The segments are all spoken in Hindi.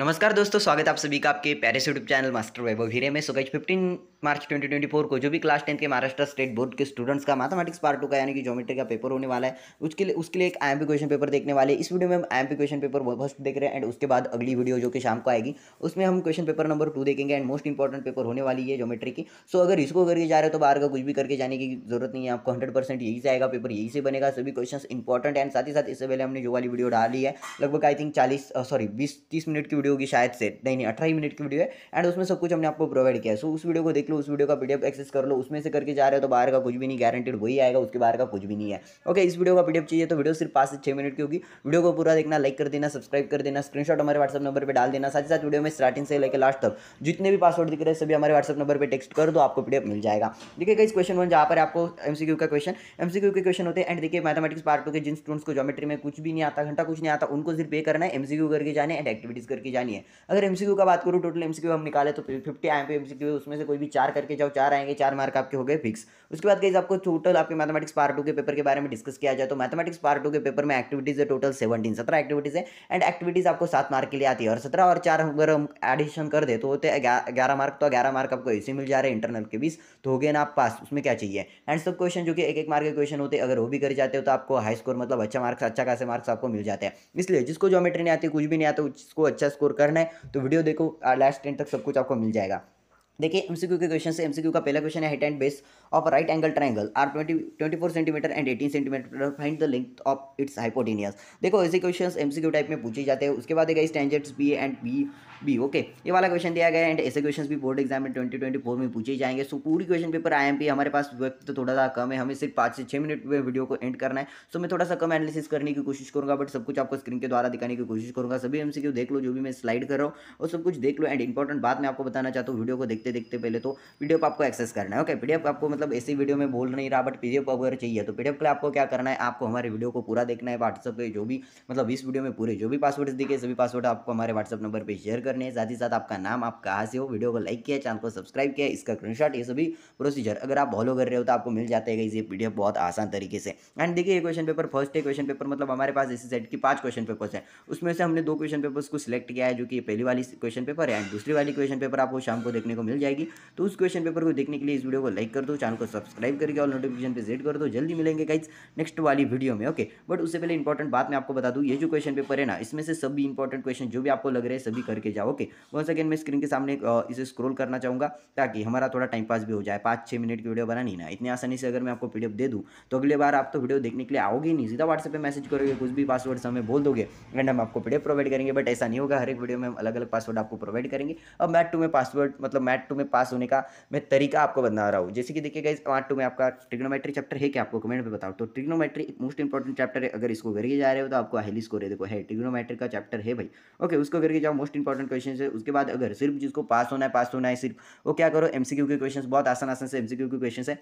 नमस्कार दोस्तों स्वागत आप सभी का आपके Paris YouTube channel master Vaibhav हीरे में सोगज फिफ्टीन मार्च 2024 को जो भी क्लास टेंथ के महाराष्ट्र स्टेट बोर्ड के स्टूडेंट्स का मैथमेटिक्स पार्ट टू का यानी कि ज्योमेट्री का पेपर होने वाला है उसके लिए उसके लिए एक आई क्वेश्चन पेपर देखने वाले इस वीडियो में हम आई क्वेश्चन पेपर फर्स्ट देख रहे हैं एंड उसके बाद अगली वीडियो जो कि शाम को आएगी उसमें हम क्वेश्चन पेपर नंबर टू देखेंगे एंड मोस्ट इंपॉर्टेंट पेपर होने वाली है ज्योमेट्री की सो अगर इसको करके जा रहे हो तो बाहर का कुछ भी करके जाने की जरूरत नहीं है आपको हंड्रेड परसेंट यही से आएगा पेपर यही से बनेगा सभी क्वेश्चन इंपॉर्टेंट एंड साथ ही साथ इससे पहले हमने जो वाली वीडियो डाली है लगभग आई थिंक चालीस सॉरी बीस तीस मिनट की वीडियो वीडियो होगी शायद से नहीं नहीं अठारह मिनट की वीडियो है एंड उसमें सब कुछ हमने आपको प्रोवाइड किया है सो उस वीडियो को देख लो उस वीडियो का पीडीएफ एक्सेस कर लो उसमें से करके जा रहे हो तो बाहर का कुछ भी नहीं गारंटेड वही आएगा उसके बाहर का कुछ भी नहीं है ओके इस वीडियो का पीडीएफ चाहिए तो वीडियो सिर्फ पाँच से छः मिनट की होगी वीडियो को पूरा देखना लाइक कर देना सब्सक्राइब कर देना स्क्रीनशॉट हमारे व्हाट्सअप नंबर पर डाल देना साथ ही साथ वीडियो में स्टार्टिंग से लेकर लास्ट तक जितने भी पासवर्ड दिख रहे हैं सभी हमारे व्हाट्सअप नंबर पर टेक्स्ट कर दो आपको पीडीएफ मिल जाएगा देखिए कई क्वेश्चन वन जहाँ पर आपको एमसीक्यू का क्वेश्चन एमसीक्यू के क्वेश्चन होते हैं एंड देखिए मैथमेटिक्स पार्ट के जिन स्टूडेंट्स को जोमेट्री में कुछ भी नहीं आता घंटा कुछ नहीं आता उनको सिर्फ पे करना है एमसीक्यू करके जाने एंड एक्टिविटीज करके जानी है अगर एम का बात करूँ टोटल एम हम निकाले तो फिफ्टी आए पे एम उसमें से कोई भी चार करके जाओ चार आएंगे चार मार्क आपके हो गए फिक्स उसके बाद कहीं आपको टोटल आपके मैथमेटिक्स पार्ट टू के पेपर के बारे में डिस्कस किया जाए तो मैथमेटिक्स पार्ट टू के पेपर में एक्टिविटीज़ है टोटल सेवेंटीन सत्रह एक्टिविटीज़ है एंड एक्टिविटीज़ आपको सात मार्क के लिए आती है और सत्रह और चार अगर हम एडिशन कर दे तो होते हैं ग्यारह मार्क तो ग्यारह मार्क आपको ऐसे मिल जा रहे हैं इंटरनल के बीच तो हो गए ना आप पास उसमें क्या चाहिए एंड सब क्वेश्चन जो कि एक एक मार्क के क्वेश्चन होते अगर वो भी कर जाते हो तो आपको हाई स्कोर मतलब अच्छा मार्क्स अच्छा खासे मार्क्स आपको मिल जाते हैं इसलिए जिसको जोमेट्री नहीं आती कुछ भी नहीं आता उसको अच्छा स्कोर स्कोर करना है तो वीडियो देखो लास्ट uh, एंड तक सब कुछ आपको मिल जाएगा देखिए एमसीक्यू के क्वेश्चन से एमसीक्यू का पहला क्वेश्चन है height and base of right angle triangle are twenty twenty four centimetre and eighteen centimetre find the length of its hypotenuse देखो ऐसे क्वेश्चंस एमसीक्यू टाइप में पूछे जाते हैं उसके बाद है standards B and B B okay ये वाला क्वेश्चन दिया गया एंड ऐसे क्वेश्चन भी बोर्ड एग्जाम में ट्वेंटी ट्वेंटी फोर में पूछे जाएंगे सो पूरी question paper I M P हमारे पास वक्त तो थोड़ा सा कम है हमें सिर्फ पाँच से छः मिनट में वीडियो को एंड करना है सो मैं थोड़ा सा कम एनालिसिस करने की कोशिश करूँगा बट सब कुछ आपको स्क्रीन के द्वारा दिखाने की कोशिश करूँगा सभी एमसीक्यू देख लो जो भी मैं स्लाइड कर रहा हूँ और सब कुछ देख लो एंड इंपॉर्टेंट बात मैं आपको बताना चाहता हूँ वीडियो को देखते देखते देखते पहले तो पीडीएफ आपको एक्सेस करना है ओके पीडीएफ आपको मतलब ऐसी वीडियो में बोल नहीं रहा बट पीडीएफ अगर चाहिए तो पीडीएफ के लिए आपको क्या करना है आपको हमारे वीडियो को पूरा देखना है व्हाट्सअप पे जो भी मतलब इस वीडियो में पूरे जो भी पासवर्ड दिखे सभी पासवर्ड आपको हमारे व्हाट्सअप नंबर पर शेयर करने हैं साथ ही साथ आपका नाम आप कहा से हो वीडियो को लाइक किया चैनल को सब्सक्राइब किया इसका स्क्रीनशॉट ये सभी प्रोसीजर अगर आप फॉलो कर रहे हो तो आपको मिल जाता है ये पीडीएफ बहुत आसान तरीके से एंड देखिए ये क्वेश्चन पेपर फर्स्ट है क्वेश्चन पेपर मतलब हमारे पास इसी सेट की पांच क्वेश्चन पेपर्स हैं उसमें से हमने दो क्वेश्चन पेपर्स को सिलेक्ट किया है जो कि पहली वाली क्वेश्चन पेपर है एंड दूसरी वाली क्वेश्चन पेपर आपको शाम को देखने को मिल मिल जाएगी तो उस क्वेश्चन पेपर को देखने के लिए इस वीडियो को लाइक कर दो चैनल को सब्सक्राइब करके और नोटिफिकेशन पे सेट कर दो जल्दी मिलेंगे गाइज नेक्स्ट वाली वीडियो में ओके बट उससे पहले इंपॉर्टेंट बात मैं आपको बता दूँ ये जो क्वेश्चन पेपर है ना इसमें से सभी इंपॉर्टेंट क्वेश्चन जो भी आपको लग रहे हैं सभी करके जाओ ओके वन सेकेंड मैं स्क्रीन के सामने इसे स्क्रोल करना चाहूँगा ताकि हमारा थोड़ा टाइम पास भी हो जाए पाँच छः मिनट की वीडियो बनानी ना इतनी आसानी से अगर मैं आपको पीडियो दे दूँ तो अगले बार आप तो वीडियो देखने के लिए आओगे नहीं सीधा व्हाट्सएप पर मैसेज करोगे कुछ भी पासवर्ड हमें बोल दोगे एंड हम आपको पीडियो प्रोवाइड करेंगे बट ऐसा नहीं होगा हर एक वीडियो में हम अलग अलग पासवर्ड आपको प्रोवाइड करेंगे अब मैट टू में पासवर्ड मतलब मैट टू में पास होने का मैं तरीका आपको बता रहा हूँ जैसे कि देखिए गाइज पार्ट टू में आपका ट्रिग्नोमेट्री चैप्टर है कि आपको कमेंट में बताओ तो ट्रिग्नोमेट्री मोस्ट इंपॉर्टेंट चैप्टर है अगर इसको करके जा रहे हो तो आपको हाईली स्कोर है देखो है ट्रिग्नोमेट्री का चैप्टर है भाई ओके उसको करके जाओ मोस्ट इंपॉर्टेंट क्वेश्चन है उसके बाद अगर सिर्फ जिसको पास होना है पास होना है सिर्फ वो क्या करो एमसीक्यू के क्वेश्चन बहुत आसान आसान से एमसीक्यू के क्वेश्चन है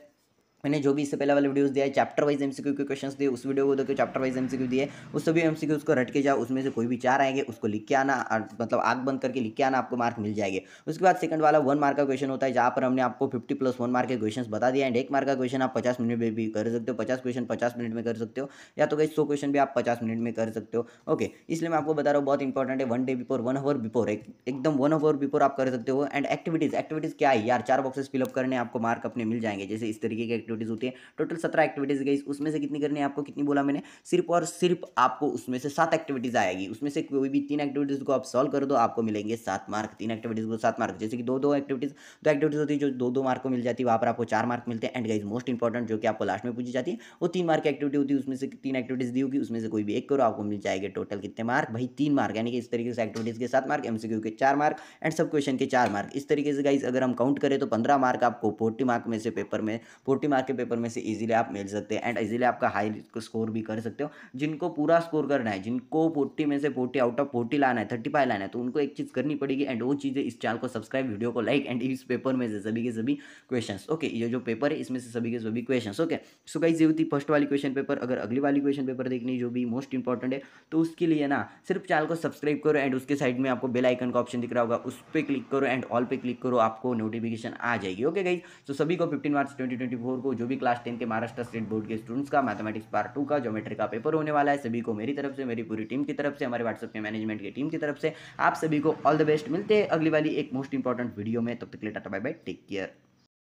मैंने जो भी इससे पहले वाले वीडियोस दिया है चैप्टर वाइज एमसीक्यू के क्वेश्चन दिए उस वीडियो को देखो चैप्टर वाइज एमसीक्यू दिए उस सभी एमसीक्यू उसको रट के जाओ उसमें से कोई भी चार आएंगे उसको लिख के आना मतलब आग बंद करके लिख के आना आपको मार्क मिल जाएंगे उसके बाद सेकंड वाला वन मार्क का क्वेश्चन होता है जहाँ पर हमने आपको फिफ्टी प्लस वन मार्क के क्वेश्चन बता दिया एंड एक मार्क का क्वेश्चन आप पचास मिनट में भी कर सकते हो पचास क्वेश्चन पचास मिनट में कर सकते हो या तो कहीं सौ क्वेश्चन भी आप पचास मिनट में कर सकते हो ओके इसलिए मैं आपको बता रहा हूँ बहुत इंपॉर्टेंट है one day before one hour before एकदम वन आवर बिफोर आप कर सकते हो एंड एक्टिविटीज़ एक्टिविटीज़ क्या है यार चार बॉक्सेस फिलअप करने आपको मार्क अपने मिल जाएंगे जैसे इस तरीके के एक्टिविटी एक्टिविटीज़ होती है टोटल सत्रह एक्टिविटीज़ गई उसमें से कितनी करनी है आपको कितनी बोला मैंने सिर्फ और सिर्फ आपको उसमें से सात एक्टिविटीज़ आएगी उसमें से कोई भी तीन एक्टिविटीज़ को आप सॉल्व कर दो तो आपको मिलेंगे सात मार्क तीन एक्टिविटीज़ को सात मार्क जैसे कि दो दो एक्टिविटीज़ दो एक्टिविटीज़ होती है जो दो दो मार्क को मिल जाती है वहाँ पर आपको चार मार्क मिलते हैं एंड गाइज मोस्ट इंपॉर्टेंट जो कि आपको लास्ट में पूछी जाती है वो तीन मार्क की एक्टिविटी होती है उसमें से तीन एक्टिविटीज़ दी होगी उसमें से कोई भी एक करो आपको मिल जाएगी टोटल कितने मार्क भाई तीन मार्क यानी कि इस तरीके से एक्टिविटीज़ के सात मार्क एमसीक्यू के चार मार्क एंड सब क्वेश्चन के चार मार्क इस तरीके से गाइज अगर हम काउंट करें तो पंद्रह मार्क आपको फोर्टी मार्क में से पेपर में फोर्टी मार्क के पेपर में से इजीली आप मिल सकते हैं एंड इजीली आपका हाई स्कोर भी कर सकते हो जिनको पूरा स्कोर करना है जिनको फोर्टी में से फोर्टी आउट ऑफ फोर्टी लाना है थर्टी लाना है तो उनको एक चीज़ करनी पड़ेगी एंड वो चीज़ें इस चैनल को सब्सक्राइब वीडियो को लाइक एंड इस पेपर में से सभी के सभी क्वेश्चन ओके ये जो पेपर है इसमें से सभी के सभी क्वेश्चन ओके सो गाइज ये होती फर्स्ट वाली क्वेश्चन पेपर अगर अगली वाली क्वेश्चन पेपर देखनी जो भी मोस्ट इंपॉर्टेंट है तो उसके लिए ना सिर्फ चैनल को सब्सक्राइब करो एंड उसके साइड में आपको बेल आइकन का ऑप्शन दिख रहा होगा उस पर क्लिक करो एंड ऑल पे क्लिक करो आपको नोटिफिकेशन आ जाएगी ओके गाइज तो सभी को fifteen March twenty twenty four को जो भी क्लास टेन के महाराष्ट्र स्टेट बोर्ड के स्टूडेंट्स का मैथमेटिक्स पार्ट टू का जोमेट्री का पेपर होने वाला है सभी को मेरी तरफ से मेरी पूरी टीम की तरफ से हमारे व्हाट्सएप के मैनेजमेंट की टीम की तरफ से आप सभी को ऑल द बेस्ट मिलते हैं अगली वाली एक मोस्ट इंपॉर्टेंट वीडियो में तब तक लेटा बाय बाय टेक केयर